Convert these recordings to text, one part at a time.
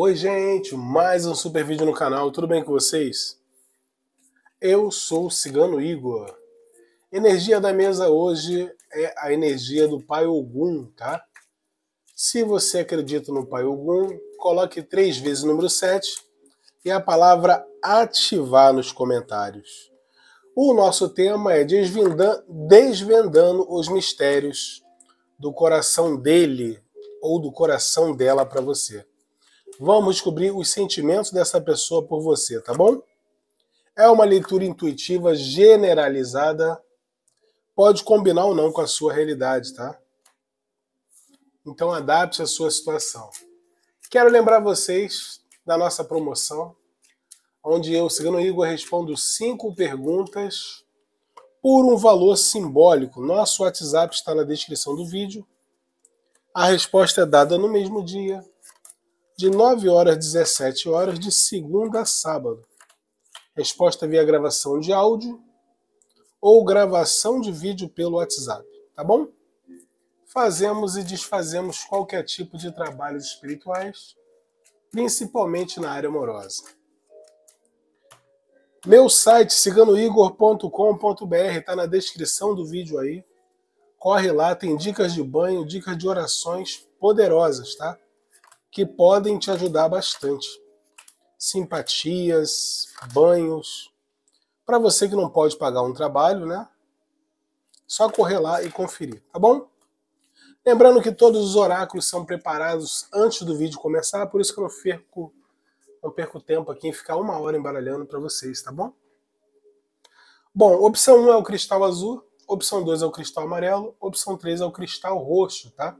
Oi, gente, mais um super vídeo no canal, tudo bem com vocês? Eu sou o Cigano Igor. Energia da mesa hoje é a energia do Pai Ogum, tá? Se você acredita no Pai Ogum, coloque três vezes o número 7 e a palavra ativar nos comentários. O nosso tema é desvendando, desvendando os mistérios do coração dele ou do coração dela para você. Vamos descobrir os sentimentos dessa pessoa por você, tá bom? É uma leitura intuitiva generalizada. Pode combinar ou não com a sua realidade, tá? Então adapte a sua situação. Quero lembrar vocês da nossa promoção, onde eu, Cigano Igor, respondo cinco perguntas por um valor simbólico. Nosso WhatsApp está na descrição do vídeo. A resposta é dada no mesmo dia, de 9 horas às 17 horas, de segunda a sábado. Resposta via gravação de áudio ou gravação de vídeo pelo WhatsApp, tá bom? Fazemos e desfazemos qualquer tipo de trabalhos espirituais, principalmente na área amorosa. Meu site, ciganoigor.com.br, está na descrição do vídeo aí. Corre lá, tem dicas de banho, dicas de orações poderosas, tá? que podem te ajudar bastante. Simpatias, banhos. Para você que não pode pagar um trabalho, né? Só correr lá e conferir, tá bom? Lembrando que todos os oráculos são preparados antes do vídeo começar, por isso que eu não perco, não perco tempo aqui em ficar uma hora embaralhando para vocês, tá bom? Bom, opção 1 é o cristal azul, opção 2 é o cristal amarelo, opção 3 é o cristal roxo, tá?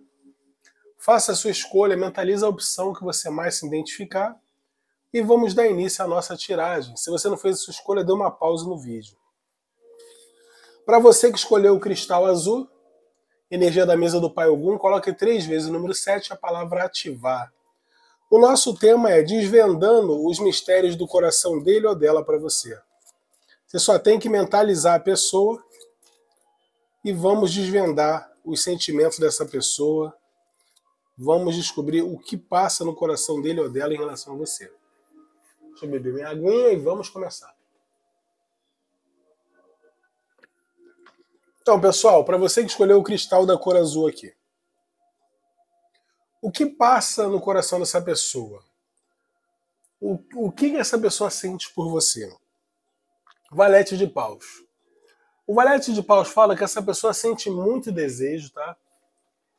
Faça a sua escolha, mentalize a opção que você mais se identificar e vamos dar início à nossa tiragem. Se você não fez a sua escolha, dê uma pausa no vídeo. Para você que escolheu o cristal azul, energia da mesa do Pai Ogum, coloque três vezes o número 7 a palavra ativar. O nosso tema é desvendando os mistérios do coração dele ou dela para você. Você só tem que mentalizar a pessoa e vamos desvendar os sentimentos dessa pessoa, Vamos descobrir o que passa no coração dele ou dela em relação a você. Deixa eu beber minha aguinha e vamos começar. Então, pessoal, para você que escolheu o cristal da cor azul aqui, o que passa no coração dessa pessoa? O, o que essa pessoa sente por você? Valete de paus. O Valete de Paus fala que essa pessoa sente muito desejo, tá?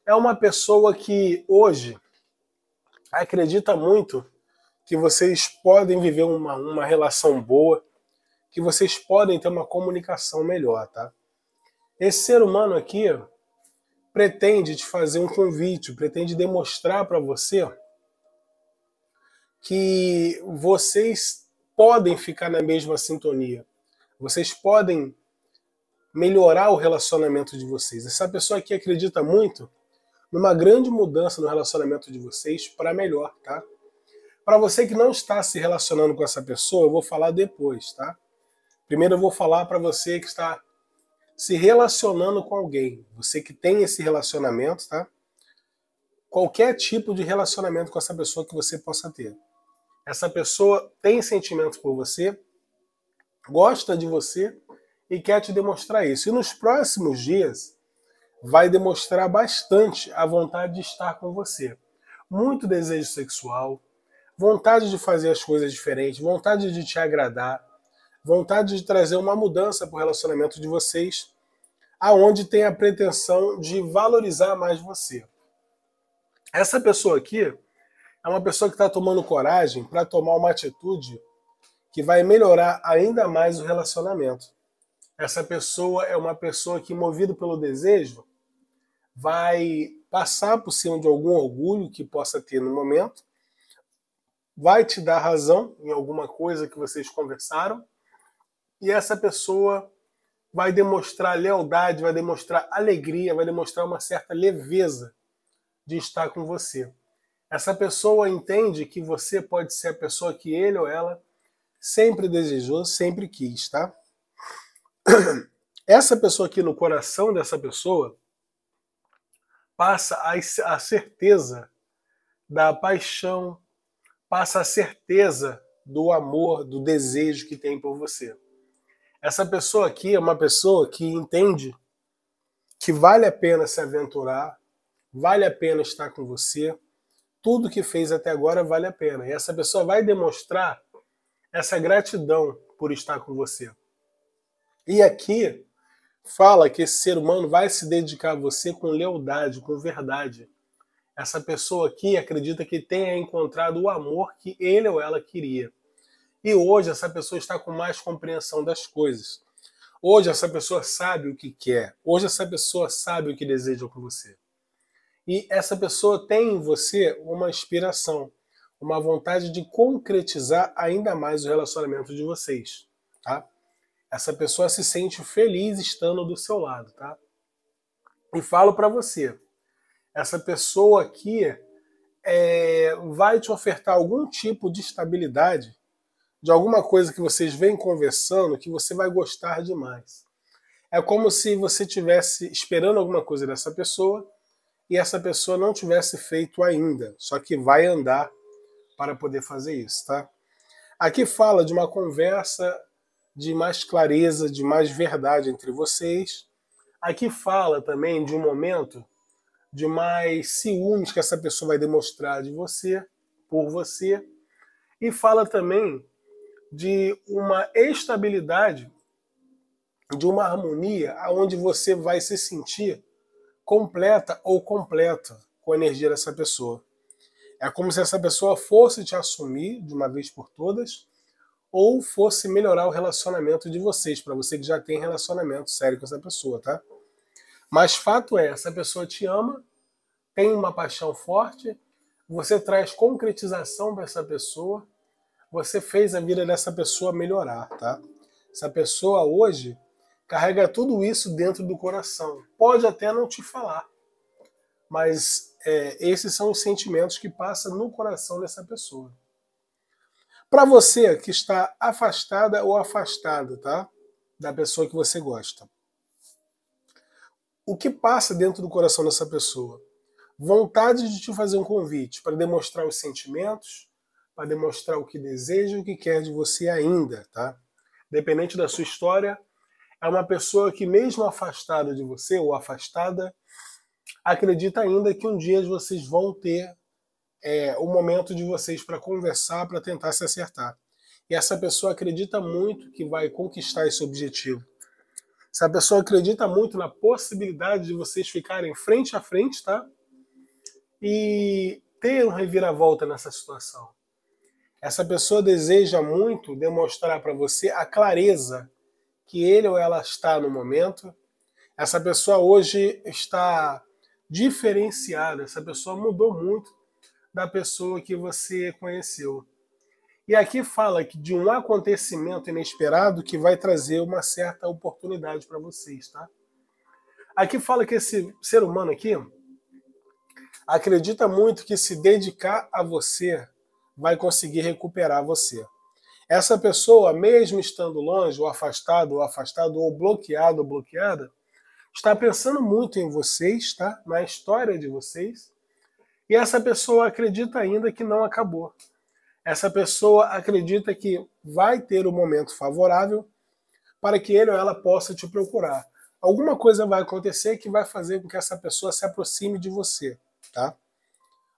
é uma pessoa que hoje acredita muito que vocês podem viver uma, uma relação boa, que vocês podem ter uma comunicação melhor, tá? Esse ser humano aqui pretende te fazer um convite, pretende demonstrar para você que vocês podem ficar na mesma sintonia. Vocês podem melhorar o relacionamento de vocês. Essa pessoa aqui acredita muito numa grande mudança no relacionamento de vocês para melhor, tá? Para você que não está se relacionando com essa pessoa, eu vou falar depois, tá? Primeiro eu vou falar para você que está se relacionando com alguém, você que tem esse relacionamento, tá? Qualquer tipo de relacionamento com essa pessoa que você possa ter. Essa pessoa tem sentimentos por você, gosta de você e quer te demonstrar isso. E nos próximos dias, vai demonstrar bastante a vontade de estar com você. Muito desejo sexual, vontade de fazer as coisas diferentes, vontade de te agradar, vontade de trazer uma mudança para o relacionamento de vocês, aonde tem a pretensão de valorizar mais você. Essa pessoa aqui é uma pessoa que está tomando coragem para tomar uma atitude que vai melhorar ainda mais o relacionamento. Essa pessoa é uma pessoa que, movida pelo desejo, vai passar por cima de algum orgulho que possa ter no momento, vai te dar razão em alguma coisa que vocês conversaram, e essa pessoa vai demonstrar lealdade, vai demonstrar alegria, vai demonstrar uma certa leveza de estar com você. Essa pessoa entende que você pode ser a pessoa que ele ou ela sempre desejou, sempre quis, tá? Essa pessoa aqui no coração dessa pessoa passa a, a certeza da paixão, passa a certeza do amor, do desejo que tem por você. Essa pessoa aqui é uma pessoa que entende que vale a pena se aventurar, vale a pena estar com você, tudo que fez até agora vale a pena. E essa pessoa vai demonstrar essa gratidão por estar com você. E aqui fala que esse ser humano vai se dedicar a você com lealdade, com verdade. Essa pessoa aqui acredita que tenha encontrado o amor que ele ou ela queria. E hoje essa pessoa está com mais compreensão das coisas. Hoje essa pessoa sabe o que quer. Hoje essa pessoa sabe o que deseja com você. E essa pessoa tem em você uma inspiração, uma vontade de concretizar ainda mais o relacionamento de vocês, tá? Essa pessoa se sente feliz estando do seu lado, tá? E falo para você, essa pessoa aqui é, vai te ofertar algum tipo de estabilidade de alguma coisa que vocês vêm conversando que você vai gostar demais. É como se você tivesse esperando alguma coisa dessa pessoa e essa pessoa não tivesse feito ainda, só que vai andar para poder fazer isso, tá? Aqui fala de uma conversa de mais clareza, de mais verdade entre vocês. Aqui fala também de um momento de mais ciúmes que essa pessoa vai demonstrar de você, por você. E fala também de uma estabilidade, de uma harmonia, aonde você vai se sentir completa ou completa com a energia dessa pessoa. É como se essa pessoa fosse te assumir de uma vez por todas ou fosse melhorar o relacionamento de vocês, para você que já tem relacionamento sério com essa pessoa, tá? Mas fato é, essa pessoa te ama, tem uma paixão forte, você traz concretização para essa pessoa, você fez a vida dessa pessoa melhorar, tá? Essa pessoa hoje carrega tudo isso dentro do coração. Pode até não te falar, mas é, esses são os sentimentos que passam no coração dessa pessoa. Para você que está afastada ou afastado, tá? Da pessoa que você gosta. O que passa dentro do coração dessa pessoa? Vontade de te fazer um convite para demonstrar os sentimentos, para demonstrar o que deseja e o que quer de você ainda, tá? Dependente da sua história, é uma pessoa que, mesmo afastada de você ou afastada, acredita ainda que um dia vocês vão ter é, o momento de vocês para conversar, para tentar se acertar. E essa pessoa acredita muito que vai conquistar esse objetivo. Se a pessoa acredita muito na possibilidade de vocês ficarem frente a frente, tá? E ter um reviravolta nessa situação. Essa pessoa deseja muito demonstrar para você a clareza que ele ou ela está no momento. Essa pessoa hoje está diferenciada, essa pessoa mudou muito da pessoa que você conheceu. E aqui fala de um acontecimento inesperado que vai trazer uma certa oportunidade para vocês, tá? Aqui fala que esse ser humano aqui acredita muito que se dedicar a você vai conseguir recuperar você. Essa pessoa, mesmo estando longe, ou afastado, ou afastado, ou bloqueado, ou bloqueada, está pensando muito em vocês, tá? Na história de vocês e essa pessoa acredita ainda que não acabou. Essa pessoa acredita que vai ter o um momento favorável para que ele ou ela possa te procurar. Alguma coisa vai acontecer que vai fazer com que essa pessoa se aproxime de você, tá?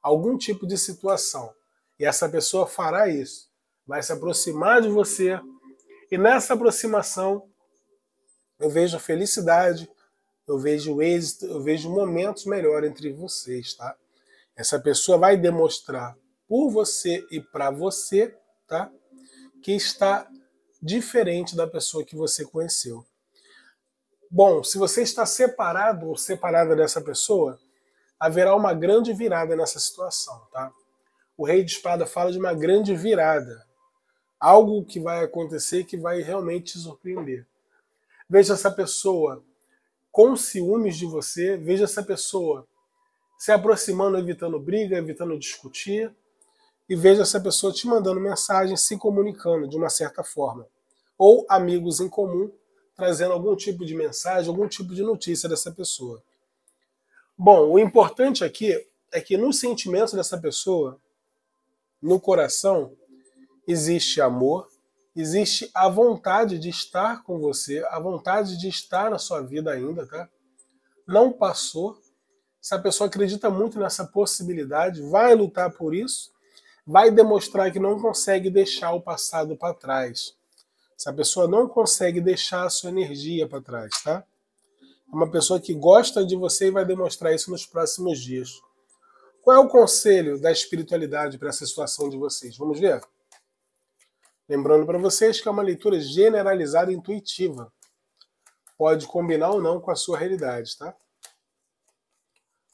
Algum tipo de situação. E essa pessoa fará isso. Vai se aproximar de você. E nessa aproximação, eu vejo felicidade, eu vejo êxito, eu vejo momentos melhores entre vocês, tá? Essa pessoa vai demonstrar por você e para você, tá? Que está diferente da pessoa que você conheceu. Bom, se você está separado ou separada dessa pessoa, haverá uma grande virada nessa situação, tá? O rei de espada fala de uma grande virada. Algo que vai acontecer que vai realmente te surpreender. Veja essa pessoa com ciúmes de você, veja essa pessoa se aproximando, evitando briga, evitando discutir, e veja essa pessoa te mandando mensagem, se comunicando de uma certa forma. Ou amigos em comum trazendo algum tipo de mensagem, algum tipo de notícia dessa pessoa. Bom, o importante aqui é que no sentimento dessa pessoa, no coração, existe amor, existe a vontade de estar com você, a vontade de estar na sua vida ainda, tá? Não passou, se a pessoa acredita muito nessa possibilidade, vai lutar por isso, vai demonstrar que não consegue deixar o passado para trás. Se a pessoa não consegue deixar a sua energia para trás, tá? É uma pessoa que gosta de você e vai demonstrar isso nos próximos dias. Qual é o conselho da espiritualidade para essa situação de vocês? Vamos ver? Lembrando para vocês que é uma leitura generalizada e intuitiva. Pode combinar ou não com a sua realidade, tá?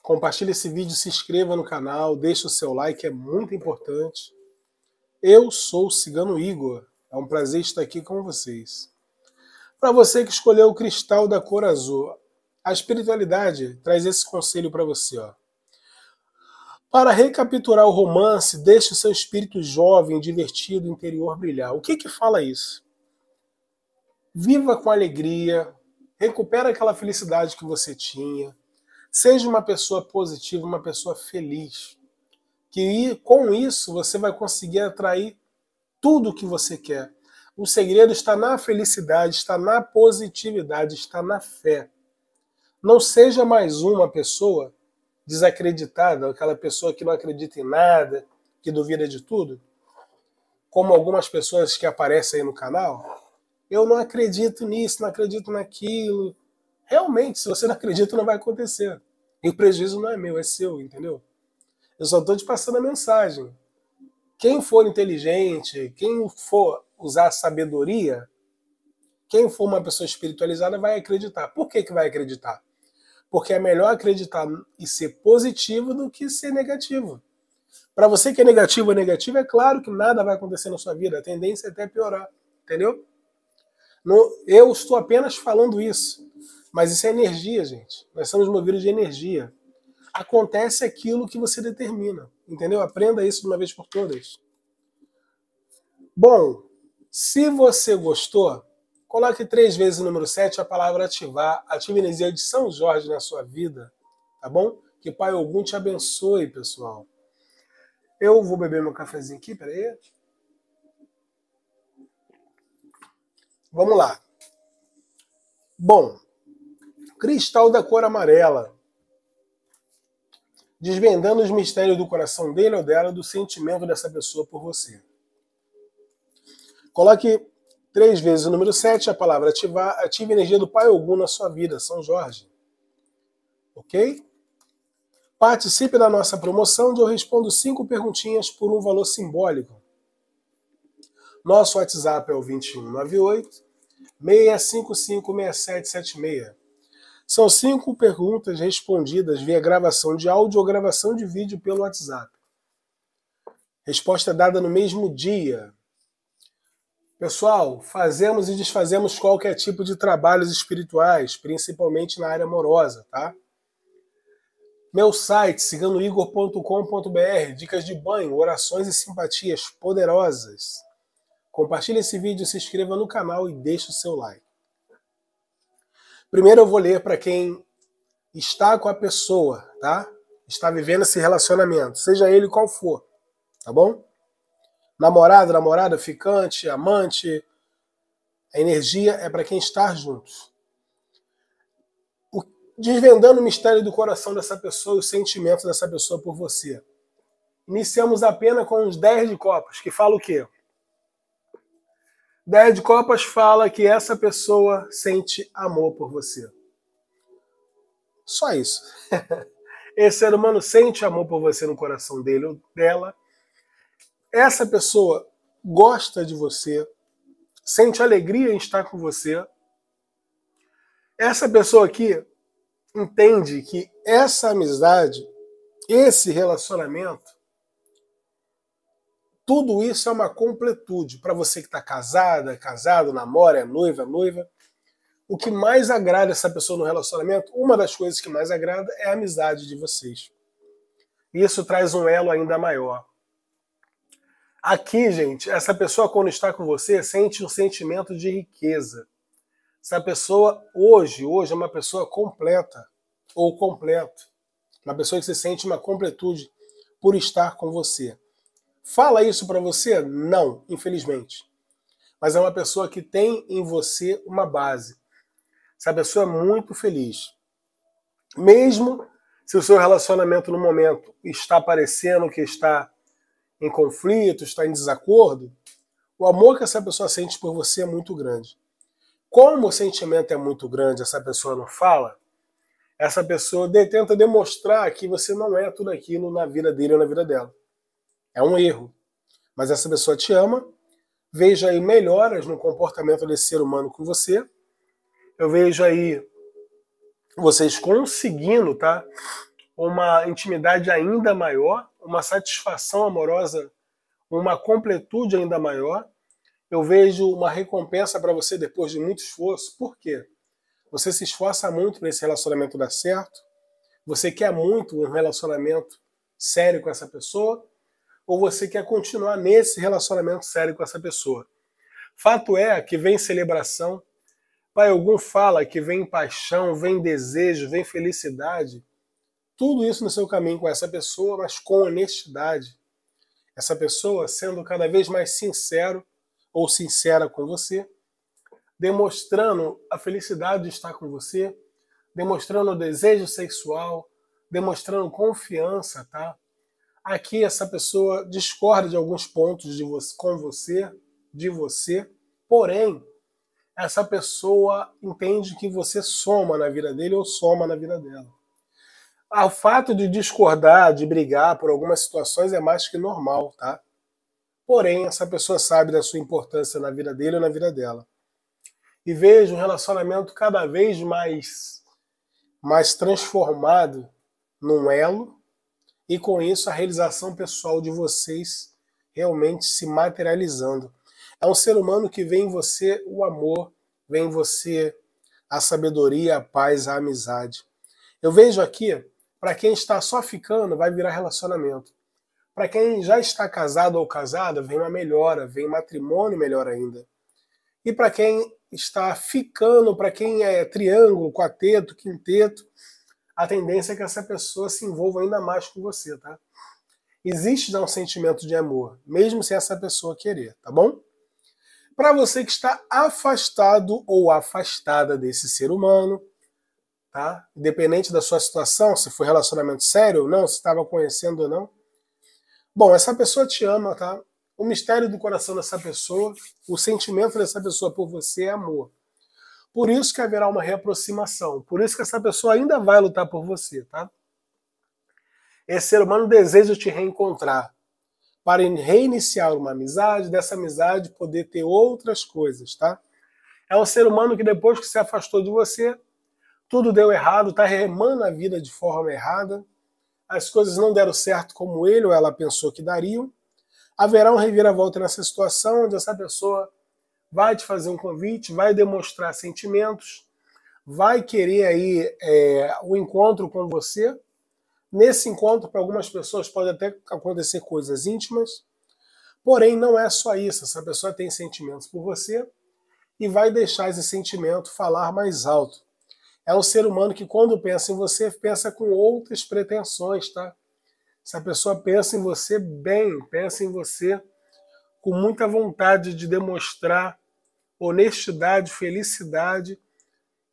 Compartilhe esse vídeo, se inscreva no canal, deixe o seu like, é muito importante. Eu sou o Cigano Igor, é um prazer estar aqui com vocês. Para você que escolheu o cristal da cor azul, a espiritualidade traz esse conselho para você. Ó. Para recapitular o romance, deixe o seu espírito jovem, divertido, interior brilhar. O que que fala isso? Viva com alegria, recupera aquela felicidade que você tinha, Seja uma pessoa positiva, uma pessoa feliz. Que com isso você vai conseguir atrair tudo o que você quer. O segredo está na felicidade, está na positividade, está na fé. Não seja mais uma pessoa desacreditada, aquela pessoa que não acredita em nada, que duvida de tudo, como algumas pessoas que aparecem aí no canal. Eu não acredito nisso, não acredito naquilo. Realmente, se você não acredita, não vai acontecer. E o prejuízo não é meu, é seu, entendeu? Eu só estou te passando a mensagem. Quem for inteligente, quem for usar sabedoria, quem for uma pessoa espiritualizada vai acreditar. Por que, que vai acreditar? Porque é melhor acreditar e ser positivo do que ser negativo. Para você que é negativo ou negativo, é claro que nada vai acontecer na sua vida. A tendência é até piorar, entendeu? eu estou apenas falando isso. Mas isso é energia, gente. Nós somos movidos de energia. Acontece aquilo que você determina. Entendeu? Aprenda isso de uma vez por todas. Bom, se você gostou, coloque três vezes o número 7 a palavra ativar. Ative a energia de São Jorge na sua vida. Tá bom? Que Pai Ogum te abençoe, pessoal. Eu vou beber meu cafezinho aqui, peraí. Vamos lá. Bom, cristal da cor amarela, desvendando os mistérios do coração dele ou dela, do sentimento dessa pessoa por você. Coloque três vezes o número 7, a palavra ativar, ative a energia do Pai Ogum na sua vida, São Jorge. Ok? Participe da nossa promoção, onde eu respondo cinco perguntinhas por um valor simbólico. Nosso WhatsApp é o 2198 6776. São cinco perguntas respondidas via gravação de áudio ou gravação de vídeo pelo WhatsApp. Resposta dada no mesmo dia. Pessoal, fazemos e desfazemos qualquer tipo de trabalhos espirituais, principalmente na área amorosa, tá? Meu site, sigando igor.com.br, dicas de banho, orações e simpatias poderosas. Compartilhe esse vídeo, se inscreva no canal e deixe o seu like. Primeiro eu vou ler para quem está com a pessoa, tá? Está vivendo esse relacionamento, seja ele qual for, tá bom? Namorado, namorada, ficante, amante. A energia é para quem está juntos. O, desvendando o mistério do coração dessa pessoa, os sentimentos dessa pessoa por você. Iniciamos apenas com os 10 de copas, que fala o quê? Dez Copas fala que essa pessoa sente amor por você. Só isso. Esse ser humano sente amor por você no coração dele ou dela. Essa pessoa gosta de você, sente alegria em estar com você. Essa pessoa aqui entende que essa amizade, esse relacionamento, tudo isso é uma completude. Para você que está casada, é casado, namora, é noiva, é noiva. O que mais agrada essa pessoa no relacionamento, uma das coisas que mais agrada é a amizade de vocês. Isso traz um elo ainda maior. Aqui, gente, essa pessoa quando está com você sente um sentimento de riqueza. Essa pessoa hoje, hoje é uma pessoa completa ou completo. Uma pessoa que se sente uma completude por estar com você. Fala isso para você? Não, infelizmente. Mas é uma pessoa que tem em você uma base. Essa pessoa é muito feliz. Mesmo se o seu relacionamento no momento está parecendo que está em conflito, está em desacordo, o amor que essa pessoa sente por você é muito grande. Como o sentimento é muito grande, essa pessoa não fala, essa pessoa tenta demonstrar que você não é tudo aquilo na vida dele ou na vida dela. É um erro. Mas essa pessoa te ama, vejo aí melhoras no comportamento desse ser humano com você. Eu vejo aí vocês conseguindo, tá? Uma intimidade ainda maior, uma satisfação amorosa, uma completude ainda maior. Eu vejo uma recompensa para você depois de muito esforço. Por quê? Você se esforça muito para esse relacionamento dar certo. Você quer muito um relacionamento sério com essa pessoa ou você quer continuar nesse relacionamento sério com essa pessoa. Fato é que vem celebração, Pai algum fala que vem paixão, vem desejo, vem felicidade. Tudo isso no seu caminho com essa pessoa, mas com honestidade. Essa pessoa sendo cada vez mais sincero ou sincera com você, demonstrando a felicidade de estar com você, demonstrando o desejo sexual, demonstrando confiança, tá? Aqui essa pessoa discorda de alguns pontos de você, com você, de você, porém essa pessoa entende que você soma na vida dele ou soma na vida dela. Ah, o fato de discordar, de brigar por algumas situações é mais que normal, tá? Porém, essa pessoa sabe da sua importância na vida dele ou na vida dela. E vejo um relacionamento cada vez mais, mais transformado num elo e com isso a realização pessoal de vocês realmente se materializando. É um ser humano que vem em você o amor, vem em você a sabedoria, a paz, a amizade. Eu vejo aqui, para quem está só ficando, vai virar relacionamento. Para quem já está casado ou casada, vem uma melhora, vem matrimônio melhor ainda. E para quem está ficando, para quem é triângulo, quarteto, quinteto, a tendência é que essa pessoa se envolva ainda mais com você, tá? Existe já um sentimento de amor, mesmo sem essa pessoa querer, tá bom? Para você que está afastado ou afastada desse ser humano, tá? Independente da sua situação, se foi relacionamento sério ou não, se estava conhecendo ou não. Bom, essa pessoa te ama, tá? O mistério do coração dessa pessoa, o sentimento dessa pessoa por você é amor. Por isso que haverá uma reaproximação. Por isso que essa pessoa ainda vai lutar por você, tá? Esse ser humano deseja te reencontrar para reiniciar uma amizade, dessa amizade poder ter outras coisas, tá? É um ser humano que depois que se afastou de você, tudo deu errado, tá remando a vida de forma errada, as coisas não deram certo como ele ou ela pensou que dariam. Haverá um reviravolta nessa situação onde essa pessoa vai te fazer um convite, vai demonstrar sentimentos, vai querer aí é, o encontro com você. Nesse encontro, para algumas pessoas, pode até acontecer coisas íntimas. Porém, não é só isso. Essa pessoa tem sentimentos por você e vai deixar esse sentimento falar mais alto. É um ser humano que, quando pensa em você, pensa com outras pretensões, tá? Essa pessoa pensa em você bem, pensa em você com muita vontade de demonstrar honestidade, felicidade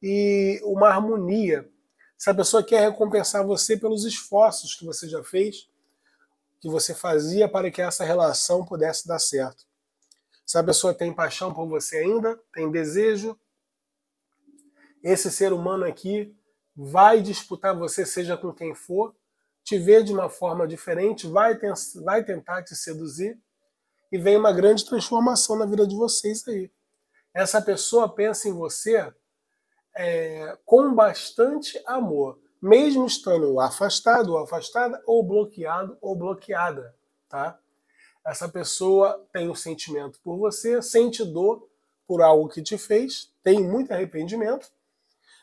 e uma harmonia. Se a pessoa quer recompensar você pelos esforços que você já fez, que você fazia para que essa relação pudesse dar certo. Se a pessoa tem paixão por você ainda, tem desejo, esse ser humano aqui vai disputar você, seja com quem for, te ver de uma forma diferente, vai, vai tentar te seduzir e vem uma grande transformação na vida de vocês aí. Essa pessoa pensa em você é, com bastante amor, mesmo estando afastado ou afastada, ou bloqueado ou bloqueada, tá? Essa pessoa tem um sentimento por você, sente dor por algo que te fez, tem muito arrependimento,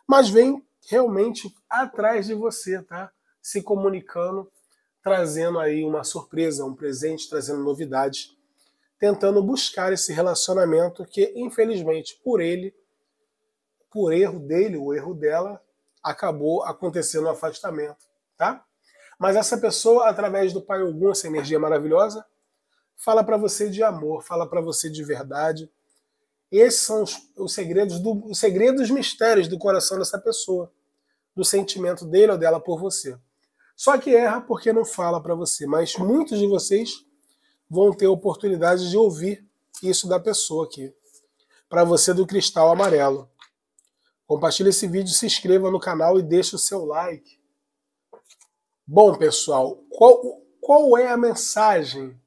mas vem realmente atrás de você, tá? Se comunicando, trazendo aí uma surpresa, um presente, trazendo novidades tentando buscar esse relacionamento que, infelizmente, por ele, por erro dele, o erro dela, acabou acontecendo o um afastamento, tá? Mas essa pessoa, através do Pai Ogum, essa energia maravilhosa, fala para você de amor, fala para você de verdade. Esses são os, os segredos do, os segredos mistérios do coração dessa pessoa, do sentimento dele ou dela por você. Só que erra porque não fala para você, mas muitos de vocês vão ter oportunidade de ouvir isso da pessoa aqui. Para você do Cristal Amarelo. Compartilhe esse vídeo, se inscreva no canal e deixe o seu like. Bom, pessoal, qual, qual é a mensagem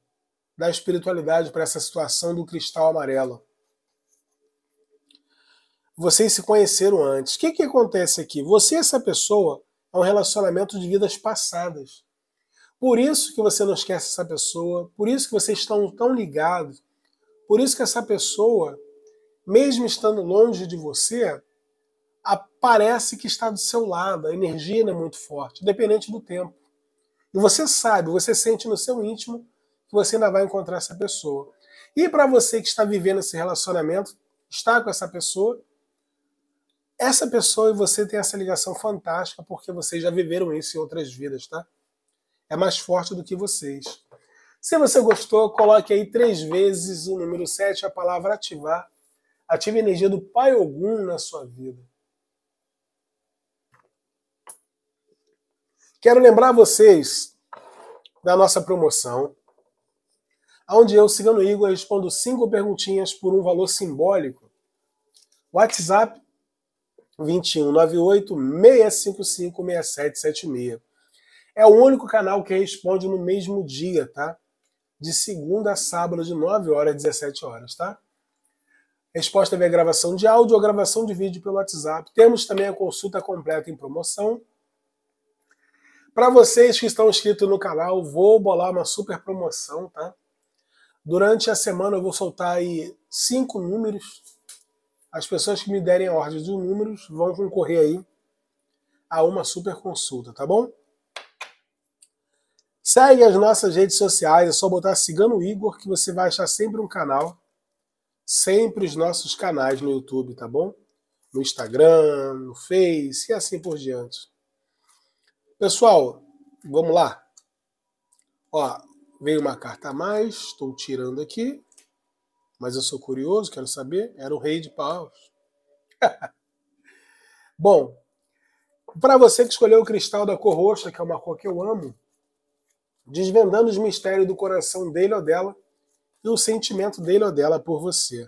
da espiritualidade para essa situação do cristal amarelo? Vocês se conheceram antes. O que, que acontece aqui? Você e essa pessoa é um relacionamento de vidas passadas. Por isso que você não esquece essa pessoa, por isso que vocês estão tão ligados, por isso que essa pessoa, mesmo estando longe de você, parece que está do seu lado, a energia é muito forte, independente do tempo. E você sabe, você sente no seu íntimo que você ainda vai encontrar essa pessoa. E para você que está vivendo esse relacionamento, está com essa pessoa, essa pessoa e você tem essa ligação fantástica porque vocês já viveram isso em outras vidas, tá? é mais forte do que vocês. Se você gostou, coloque aí três vezes o número 7, a palavra ativar. Ative a energia do Pai Ogum na sua vida. Quero lembrar vocês da nossa promoção, onde eu, Cigano Igor, respondo cinco perguntinhas por um valor simbólico. WhatsApp 2198 655 6776. É o único canal que responde no mesmo dia, tá? De segunda a sábado, de 9 horas a 17 horas, tá? Resposta via gravação de áudio ou gravação de vídeo pelo WhatsApp. Temos também a consulta completa em promoção. Para vocês que estão inscritos no canal, vou bolar uma super promoção, tá? Durante a semana eu vou soltar aí cinco números. As pessoas que me derem a ordem de números vão concorrer aí a uma super consulta, tá bom? Segue as nossas redes sociais, é só botar Cigano Igor que você vai achar sempre um canal. Sempre os nossos canais no YouTube, tá bom? No Instagram, no Face e assim por diante. Pessoal, vamos lá. Ó, veio uma carta a mais, estou tirando aqui. Mas eu sou curioso, quero saber. Era o rei de paus. Bom, para você que escolheu o cristal da cor roxa, que é uma cor que eu amo, desvendando os mistérios do coração dele ou dela e o sentimento dele ou dela por você.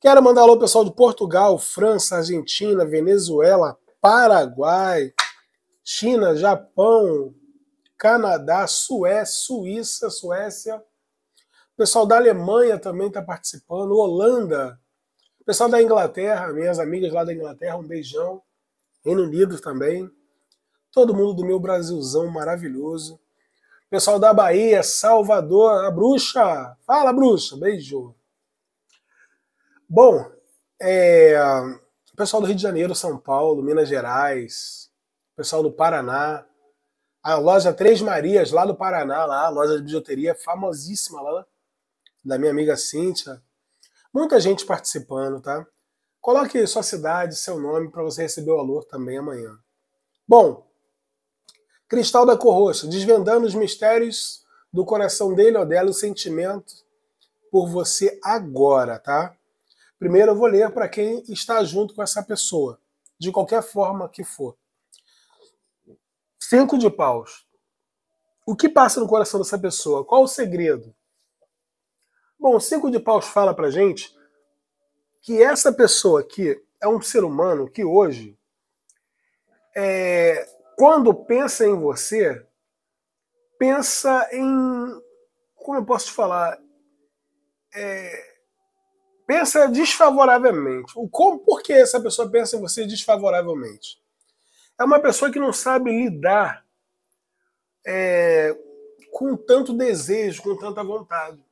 Quero mandar alô pessoal de Portugal, França, Argentina, Venezuela, Paraguai, China, Japão, Canadá, Suécia, Suíça, Suécia. Pessoal da Alemanha também está participando, Holanda, pessoal da Inglaterra, minhas amigas lá da Inglaterra, um beijão. Reino Unido também. Todo mundo do meu Brasilzão maravilhoso. Pessoal da Bahia, Salvador, a Bruxa. Fala, Bruxa. Beijo. Bom, é, pessoal do Rio de Janeiro, São Paulo, Minas Gerais, pessoal do Paraná, a loja Três Marias, lá do Paraná, lá, loja de bijuteria famosíssima lá, da minha amiga Cíntia. Muita gente participando, tá? Coloque sua cidade, seu nome, para você receber o valor também amanhã. Bom, Cristal da Cor Roxa, desvendando os mistérios do coração dele ou dela, o sentimento por você agora, tá? Primeiro eu vou ler para quem está junto com essa pessoa, de qualquer forma que for. Cinco de paus. O que passa no coração dessa pessoa? Qual o segredo? Bom, cinco de paus fala pra gente que essa pessoa aqui é um ser humano que hoje é, quando pensa em você, pensa em. Como eu posso te falar? É, pensa desfavoravelmente. O como, por que essa pessoa pensa em você desfavoravelmente? É uma pessoa que não sabe lidar é, com tanto desejo, com tanta vontade.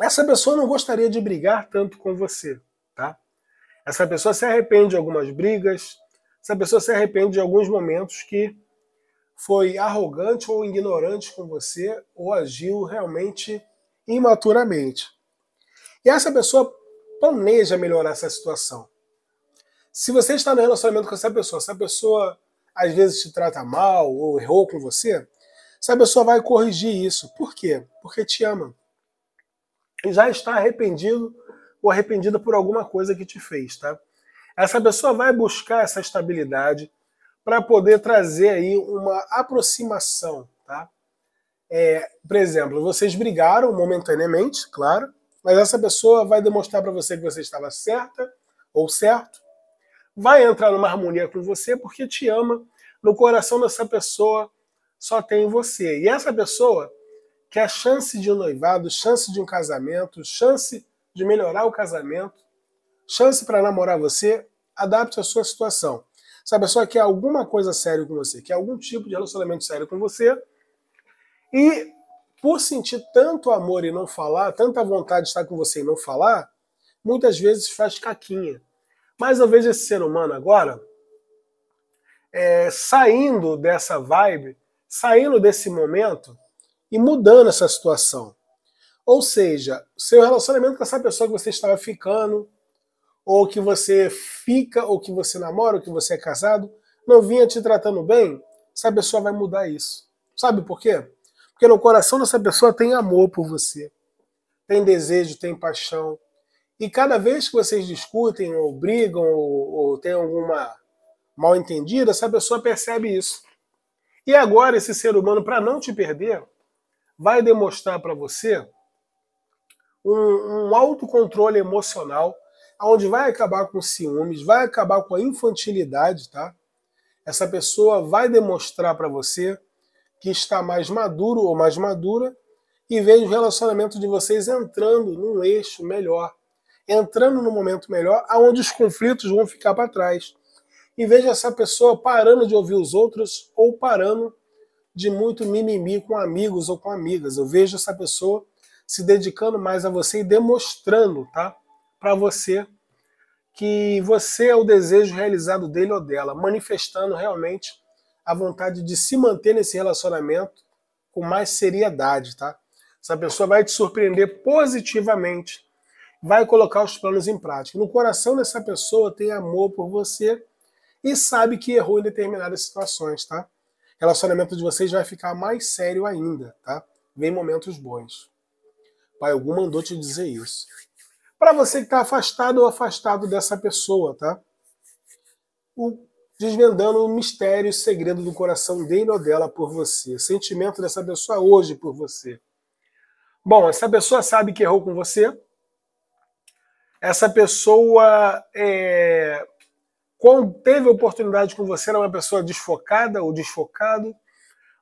Essa pessoa não gostaria de brigar tanto com você, tá? Essa pessoa se arrepende de algumas brigas, se a pessoa se arrepende de alguns momentos que foi arrogante ou ignorante com você ou agiu realmente imaturamente. E essa pessoa planeja melhorar essa situação. Se você está no relacionamento com essa pessoa, essa pessoa às vezes te trata mal ou errou com você, essa pessoa vai corrigir isso. Por quê? Porque te ama. E já está arrependido ou arrependida por alguma coisa que te fez, tá? Essa pessoa vai buscar essa estabilidade para poder trazer aí uma aproximação, tá? É, por exemplo, vocês brigaram momentaneamente, claro, mas essa pessoa vai demonstrar para você que você estava certa ou certo, vai entrar numa harmonia com você porque te ama. No coração dessa pessoa só tem você. E essa pessoa quer chance de um noivado, chance de um casamento, chance de melhorar o casamento, chance para namorar você adapte a sua situação. Sabe, é só pessoa quer alguma coisa séria com você, quer algum tipo de relacionamento sério com você. E por sentir tanto amor e não falar, tanta vontade de estar com você e não falar, muitas vezes faz caquinha. Mas eu vejo esse ser humano agora é, saindo dessa vibe, saindo desse momento e mudando essa situação. Ou seja, seu relacionamento com essa pessoa que você estava ficando, ou que você fica, ou que você namora, ou que você é casado, não vinha te tratando bem, essa pessoa vai mudar isso. Sabe por quê? Porque no coração dessa pessoa tem amor por você, tem desejo, tem paixão. E cada vez que vocês discutem, ou brigam, ou, ou tem alguma mal entendida, essa pessoa percebe isso. E agora esse ser humano, para não te perder, vai demonstrar para você um, um autocontrole emocional aonde vai acabar com ciúmes, vai acabar com a infantilidade, tá? Essa pessoa vai demonstrar para você que está mais maduro ou mais madura e veja o relacionamento de vocês entrando num eixo melhor, entrando num momento melhor, aonde os conflitos vão ficar para trás. E veja essa pessoa parando de ouvir os outros ou parando de muito mimimi com amigos ou com amigas. Eu vejo essa pessoa se dedicando mais a você e demonstrando, tá? para você que você é o desejo realizado dele ou dela, manifestando realmente a vontade de se manter nesse relacionamento com mais seriedade, tá? Essa pessoa vai te surpreender positivamente, vai colocar os planos em prática. No coração dessa pessoa tem amor por você e sabe que errou em determinadas situações, tá? O relacionamento de vocês vai ficar mais sério ainda, tá? Vem momentos bons. Pai, algum mandou te dizer isso para você que está afastado ou afastado dessa pessoa, tá? O, desvendando o mistério e o segredo do coração dele ou dela por você, o sentimento dessa pessoa hoje por você. Bom, essa pessoa sabe que errou com você. Essa pessoa, é, quando teve oportunidade com você, era uma pessoa desfocada ou desfocado,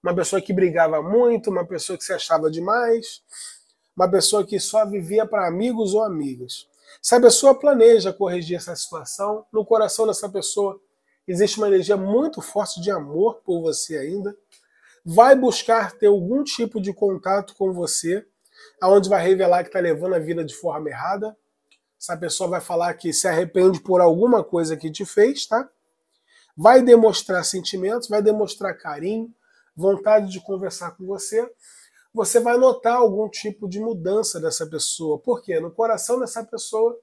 uma pessoa que brigava muito, uma pessoa que se achava demais uma pessoa que só vivia para amigos ou amigas. Se a pessoa planeja corrigir essa situação, no coração dessa pessoa existe uma energia muito forte de amor por você ainda, vai buscar ter algum tipo de contato com você, aonde vai revelar que está levando a vida de forma errada. Essa pessoa vai falar que se arrepende por alguma coisa que te fez, tá? Vai demonstrar sentimentos, vai demonstrar carinho, vontade de conversar com você, você vai notar algum tipo de mudança dessa pessoa. Por quê? No coração dessa pessoa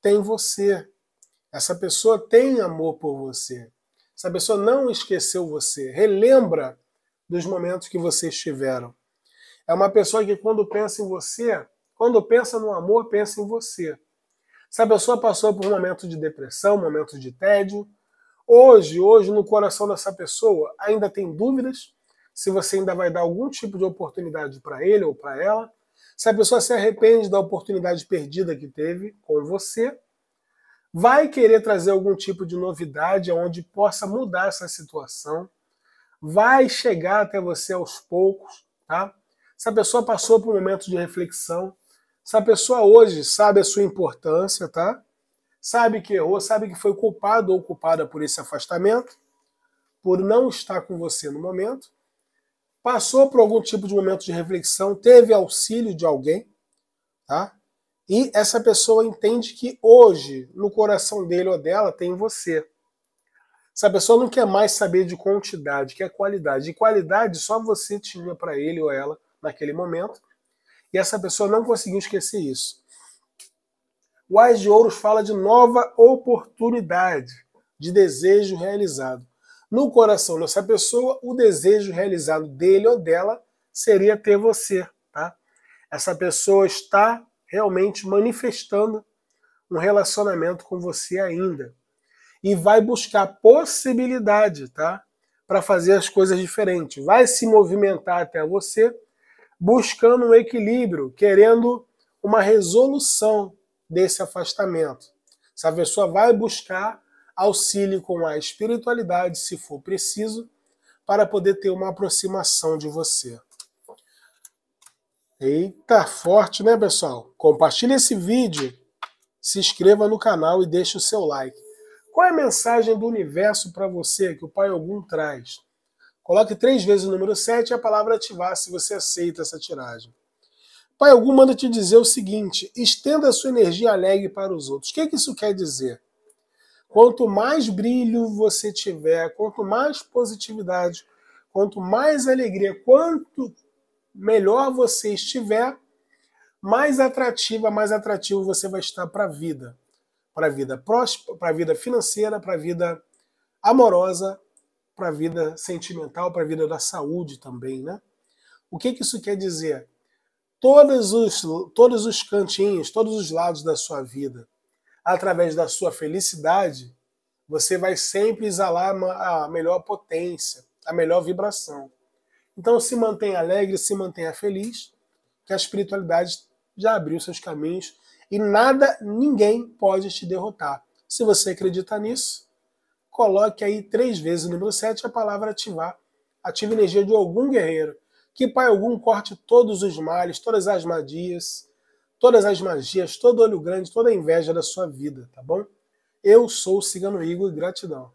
tem você. Essa pessoa tem amor por você. Essa pessoa não esqueceu você. Relembra dos momentos que vocês tiveram. É uma pessoa que quando pensa em você, quando pensa no amor, pensa em você. Essa pessoa passou por um momento de depressão, um de tédio. Hoje, hoje no coração dessa pessoa ainda tem dúvidas, se você ainda vai dar algum tipo de oportunidade para ele ou para ela, se a pessoa se arrepende da oportunidade perdida que teve com você, vai querer trazer algum tipo de novidade onde possa mudar essa situação, vai chegar até você aos poucos, tá? Se a pessoa passou por um momento de reflexão, se a pessoa hoje sabe a sua importância, tá? Sabe que errou, sabe que foi culpado ou culpada por esse afastamento, por não estar com você no momento, passou por algum tipo de momento de reflexão, teve auxílio de alguém, tá? E essa pessoa entende que hoje, no coração dele ou dela, tem você. Essa pessoa não quer mais saber de quantidade, quer qualidade. E qualidade só você tinha para ele ou ela naquele momento. E essa pessoa não conseguiu esquecer isso. O Ais de Ouros fala de nova oportunidade, de desejo realizado no coração dessa pessoa, o desejo realizado dele ou dela seria ter você. Tá? Essa pessoa está realmente manifestando um relacionamento com você ainda. E vai buscar possibilidade, tá? Para fazer as coisas diferentes. Vai se movimentar até você, buscando um equilíbrio, querendo uma resolução desse afastamento. Essa pessoa vai buscar auxilie com a espiritualidade, se for preciso, para poder ter uma aproximação de você. Eita, forte, né, pessoal? Compartilhe esse vídeo, se inscreva no canal e deixe o seu like. Qual é a mensagem do universo para você que o Pai Algum traz? Coloque três vezes o número 7 e a palavra ativar se você aceita essa tiragem. Pai Algum manda te dizer o seguinte: estenda a sua energia alegre para os outros. O que, é que isso quer dizer? Quanto mais brilho você tiver, quanto mais positividade, quanto mais alegria, quanto melhor você estiver, mais atrativa, mais atrativo você vai estar para a vida, para a vida próspera, para a vida financeira, para a vida amorosa, para a vida sentimental, para a vida da saúde também, né? O que, que isso quer dizer? Todos os, todos os cantinhos, todos os lados da sua vida, através da sua felicidade, você vai sempre exalar a melhor potência, a melhor vibração. Então se mantenha alegre, se mantenha feliz, que a espiritualidade já abriu seus caminhos e nada, ninguém pode te derrotar. Se você acredita nisso, coloque aí três vezes o número 7 a palavra ativar. Ative energia de algum guerreiro. Que Pai algum corte todos os males, todas as magias todas as magias, todo olho grande, toda a inveja da sua vida, tá bom? Eu sou o Cigano Igor e gratidão.